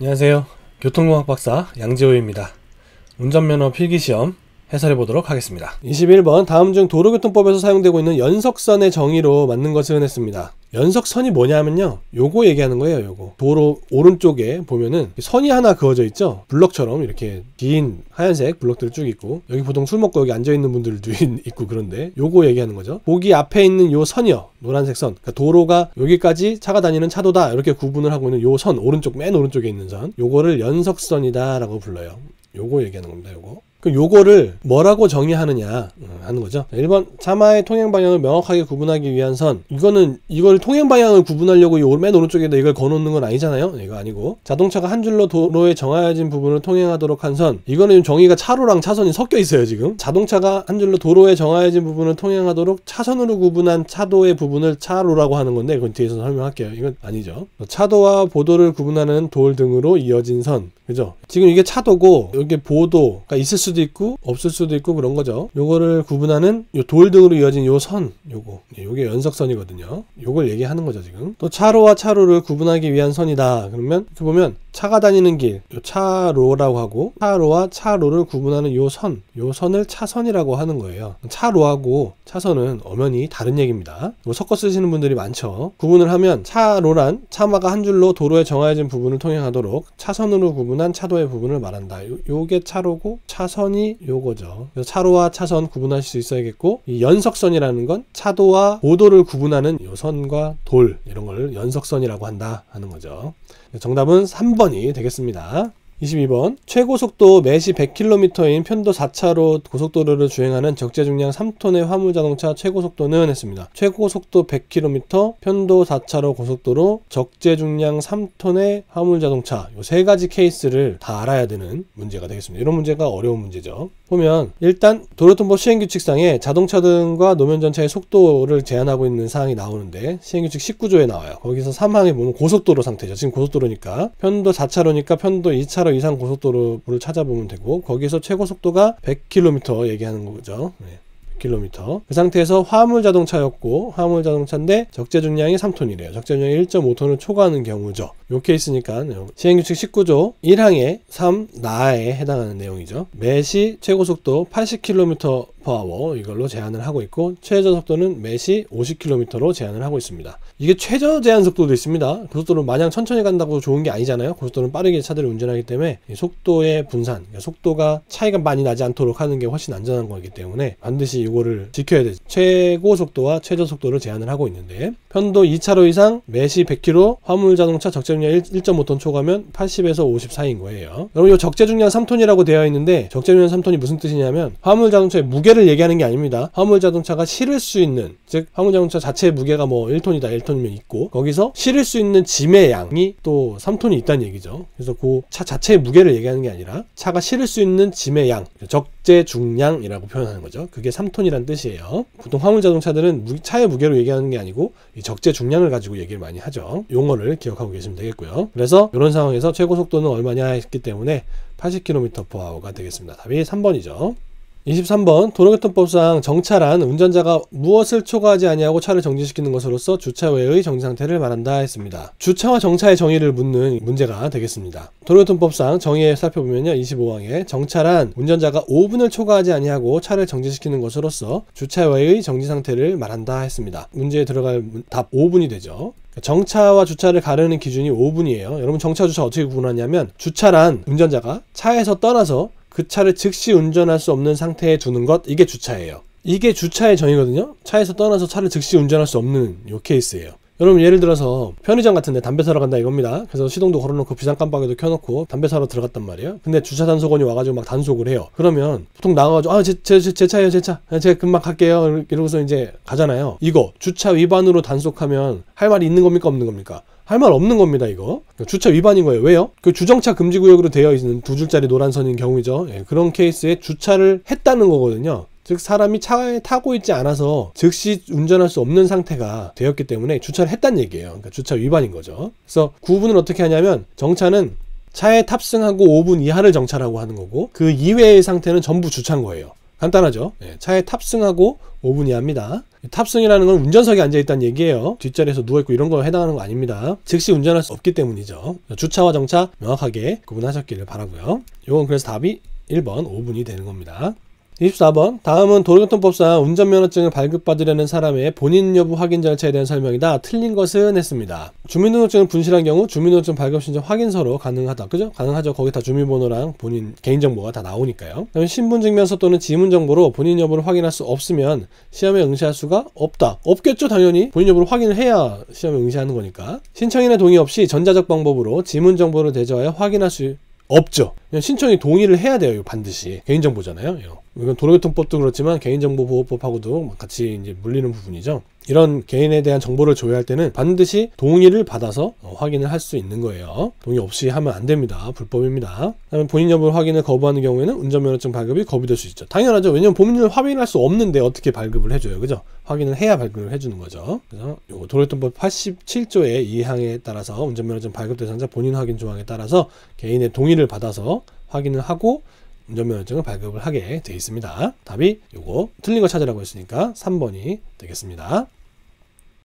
안녕하세요. 교통공학 박사 양지호입니다. 운전면허 필기시험 해설해 보도록 하겠습니다. 21번 다음 중 도로교통법에서 사용되고 있는 연석선의 정의로 맞는 것을 했습니다. 연석선이 뭐냐면요. 요거 얘기하는 거예요, 요거. 도로 오른쪽에 보면은 선이 하나 그어져 있죠? 블럭처럼 이렇게 긴 하얀색 블럭들 쭉 있고, 여기 보통 술 먹고 여기 앉아있는 분들도 있고 그런데, 요거 얘기하는 거죠. 보기 앞에 있는 요 선이요. 노란색 선. 그러니까 도로가 여기까지 차가 다니는 차도다. 이렇게 구분을 하고 있는 요 선, 오른쪽, 맨 오른쪽에 있는 선. 요거를 연석선이다라고 불러요. 요거 얘기하는 겁니다, 요거. 그 요거를 뭐라고 정의하느냐 음, 하는 거죠. 1번 자마의 통행 방향을 명확하게 구분하기 위한 선. 이거는 이걸 통행 방향을 구분하려고 요맨 오른쪽에다 이걸 거놓는 건 아니잖아요. 이거 아니고 자동차가 한 줄로 도로에 정하여진 부분을 통행하도록 한 선. 이거는 정의가 차로랑 차선이 섞여 있어요 지금. 자동차가 한 줄로 도로에 정하여진 부분을 통행하도록 차선으로 구분한 차도의 부분을 차로라고 하는 건데 이건 뒤에서 설명할게요. 이건 아니죠. 차도와 보도를 구분하는 돌 등으로 이어진 선. 그죠? 지금 이게 차도고 여기 보도가 있을 수 수도 있고 없을 수도 있고 그런 거죠. 요거를 구분하는 요돌 등으로 이어진 요 선, 요거. 예, 요게 연석선이거든요 요걸 얘기하는 거죠, 지금. 또 차로와 차로를 구분하기 위한 선이다. 그러면 이렇게 보면 차가 다니는 길, 차로라고 하고 차로와 차로를 구분하는 요 선, 요 선을 차선이라고 하는 거예요. 차로하고 차선은 엄연히 다른 얘기입니다. 뭐 섞어 쓰시는 분들이 많죠. 구분을 하면 차로란 차마가 한 줄로 도로에 정해진 부분을 통행하도록 차선으로 구분한 차도의 부분을 말한다. 요, 요게 차로고 차선이 요거죠. 차로와 차선 구분하실 수 있어야겠고 이 연석선이라는 건 차도와 보도를 구분하는 요선과 돌 이런 걸 연석선이라고 한다 하는 거죠. 정답은 3번이 되겠습니다. 22번 최고속도 매시 100km인 편도 4차로 고속도로를 주행하는 적재중량 3톤의 화물자동차 최고속도는 했습니다. 최고속도 100km 편도 4차로 고속도로 적재중량 3톤의 화물자동차 이 세 가지 케이스를 다 알아야 되는 문제가 되겠습니다. 이런 문제가 어려운 문제죠. 보면 일단 도로통보 시행규칙상에 자동차 등과 노면 전차의 속도를 제한하고 있는 사항이 나오는데 시행규칙 19조에 나와요. 거기서 3항에 보면 고속도로 상태죠. 지금 고속도로니까 편도 4차로니까 편도 2차로 이상 고속도로를 찾아보면 되고 거기서 최고 속도가 100km 얘기하는 거죠. 네. 5km. 그 상태에서 화물 자동차였고 화물 자동차인데 적재 중량이 3톤이래요. 적재 중량이 1.5톤을 초과하는 경우죠. 요 케이스니까 시행규칙 19조 1항에 3나에 해당하는 내용이죠. 매시 최고속도 80km/h 이걸로 제한을 하고 있고 최저 속도는 매시 50km로 제한을 하고 있습니다. 이게 최저 제한 속도도 있습니다. 고속도로는 그 마냥 천천히 간다고 좋은 게 아니잖아요. 고속도로는 그 빠르게 차들을 운전하기 때문에 속도의 분산, 그러니까 속도가 차이가 많이 나지 않도록 하는 게 훨씬 안전한 거기 때문에 반드시 이거를 지켜야 되죠. 최고 속도와 최저 속도를 제한을 하고 있는데 편도 2차로 이상 매시 100km 화물 자동차 적재중량 1.5톤 초과면 80에서 5 4인 거예요. 여러분 이 적재중량 3톤이라고 되어 있는데 적재중량 3톤이 무슨 뜻이냐면 화물 자동차의 무게를 얘기하는 게 아닙니다. 화물 자동차가 실을 수 있는 즉 화물 자동차 자체의 무게가 뭐 1톤이다 1톤 4톤이면 있고 거기서 실을 수 있는 짐의 양이 또 3톤이 있다는 얘기죠. 그래서 그 차 자체의 무게를 얘기하는 게 아니라 차가 실을 수 있는 짐의 양, 적재 중량이라고 표현하는 거죠. 그게 3톤이란 뜻이에요. 보통 화물 자동차들은 차의 무게로 얘기하는 게 아니고 적재 중량을 가지고 얘기를 많이 하죠. 용어를 기억하고 계시면 되겠고요. 그래서 이런 상황에서 최고 속도는 얼마냐 했기 때문에 80km/h가 되겠습니다. 답이 3번이죠. 23번 도로교통법상 정차란 운전자가 무엇을 초과하지 아니하고 차를 정지시키는 것으로서 주차 외의 정지 상태를 말한다 했습니다. 주차와 정차의 정의를 묻는 문제가 되겠습니다. 도로교통법상 정의에 살펴보면요. 25항에 정차란 운전자가 5분을 초과하지 아니하고 차를 정지시키는 것으로서 주차 외의 정지 상태를 말한다 했습니다. 문제에 들어갈 답 5분이 되죠. 정차와 주차를 가르는 기준이 5분이에요. 여러분 정차 주차 어떻게 구분하냐면 주차란 운전자가 차에서 떠나서 그 차를 즉시 운전할 수 없는 상태에 두는 것 이게 주차예요. 이게 주차의 정의거든요. 차에서 떠나서 차를 즉시 운전할 수 없는 요 케이스예요. 여러분 예를 들어서 편의점 같은데 담배 사러 간다 이겁니다. 그래서 시동도 걸어놓고 비상 깜빡이도 켜놓고 담배 사러 들어갔단 말이에요. 근데 주차 단속원이 와가지고 막 단속을 해요. 그러면 보통 나가가지고 아 제제제 제, 차예요 제 차. 아, 제가 금방 갈게요. 이러고서 이제 가잖아요. 이거 주차 위반으로 단속하면 할 말이 있는 겁니까 없는 겁니까? 할 말 없는 겁니다 이거 주차 위반인 거예요 왜요 그 주정차 금지 구역으로 되어 있는 두 줄짜리 노란 선인 경우이죠 예, 그런 케이스에 주차를 했다는 거거든요 즉 사람이 차에 타고 있지 않아서 즉시 운전할 수 없는 상태가 되었기 때문에 주차를 했단 얘기예요. 그러니까 주차 위반인 거죠. 그래서 구분은 어떻게 하냐면 정차는 차에 탑승하고 5분 이하를 정차라고 하는 거고 그 이외의 상태는 전부 주차인 거예요. 간단하죠. 네, 차에 탑승하고 5분 이하입니다. 탑승이라는 건 운전석에 앉아있다는 얘기예요. 뒷자리에서 누워있고 이런 거에 해당하는 거 아닙니다. 즉시 운전할 수 없기 때문이죠. 주차와 정차 명확하게 구분하셨기를 바라고요. 이건 그래서 답이 1번 5분이 되는 겁니다. 24번 다음은 도로교통법상 운전면허증을 발급받으려는 사람의 본인 여부 확인 절차에 대한 설명이다. 틀린 것은 했습니다. 주민등록증은 분실한 경우 주민등록증 발급 신청 확인서로 가능하다. 그죠? 가능하죠. 거기 다 주민번호랑 본인 개인정보가 다 나오니까요. 신분증명서 또는 지문정보로 본인 여부를 확인할 수 없으면 시험에 응시할 수가 없다. 없겠죠 당연히. 본인 여부를 확인을 해야 시험에 응시하는 거니까. 신청인의 동의 없이 전자적 방법으로 지문정보를 대조하여 확인할 수 없죠. 그냥 신청이 동의를 해야 돼요. 반드시 개인정보잖아요. 이건 도로교통법도 그렇지만 개인정보보호법하고도 뭐 같이 이제 물리는 부분이죠. 이런 개인에 대한 정보를 조회할 때는 반드시 동의를 받아서 어, 확인을 할 수 있는 거예요. 동의 없이 하면 안 됩니다. 불법입니다. 그다음에 본인 여부 를 확인을 거부하는 경우에는 운전면허증 발급이 거부될 수 있죠. 당연하죠. 왜냐면 본인을 확인할 수 없는데 어떻게 발급을 해줘요. 그죠? 확인을 해야 발급을 해주는 거죠. 그래서 요 도로교통법 87조의 이항에 따라서 운전면허증 발급 대상자 본인 확인 조항에 따라서 개인의 동의를 받아서 확인을 하고 운전면허증을 발급을 하게 되어 있습니다. 답이 요거 틀린 거 찾으라고 했으니까 3번이 되겠습니다.